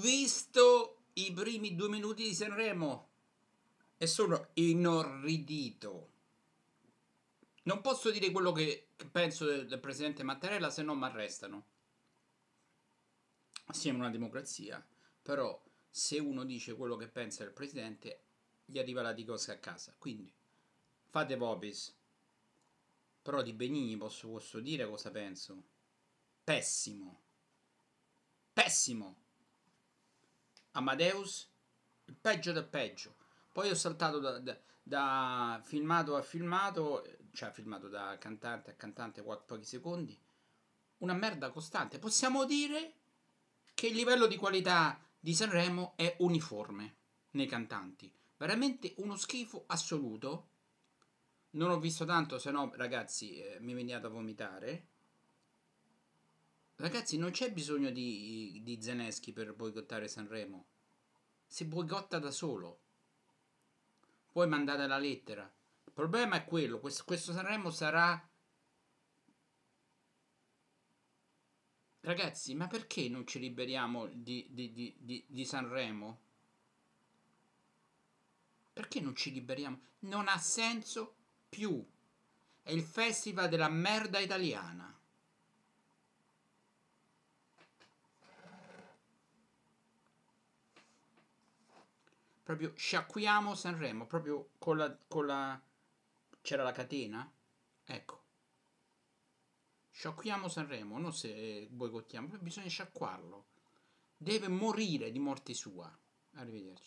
visto i primi due minuti di Sanremo e sono inorridito. Non posso dire quello che penso del, presidente Mattarella, se no mi arrestano. Siamo una democrazia, però se uno dice quello che pensa il presidente, gli arriva la dicosa a casa. Quindi fate popis. Però di Benigni posso, posso dire cosa penso. Pessimo. Pessimo. Amadeus, il peggio del peggio. Poi ho saltato da, da, da filmato a filmato, cioè filmato da cantante a cantante po- pochi secondi, una merda costante. Possiamo dire che il livello di qualità di Sanremo è uniforme nei cantanti. Veramente uno schifo assoluto. Non ho visto tanto, se no, ragazzi, eh, mi veniate a vomitare. Ragazzi, non c'è bisogno di, di Zeneschi per boicottare Sanremo. Si boicotta da solo. Poi mandate la lettera. Il problema è quello, questo, questo Sanremo sarà... Ragazzi, ma perché non ci liberiamo di, di, di Sanremo? Perché non ci liberiamo? Non ha senso più. È il festival della merda italiana. Proprio sciacquiamo Sanremo, proprio con la, con la... c'era la catena? Ecco. Sciacquiamo Sanremo, non se boicottiamo, bisogna sciacquarlo. Deve morire di morte sua. Arrivederci.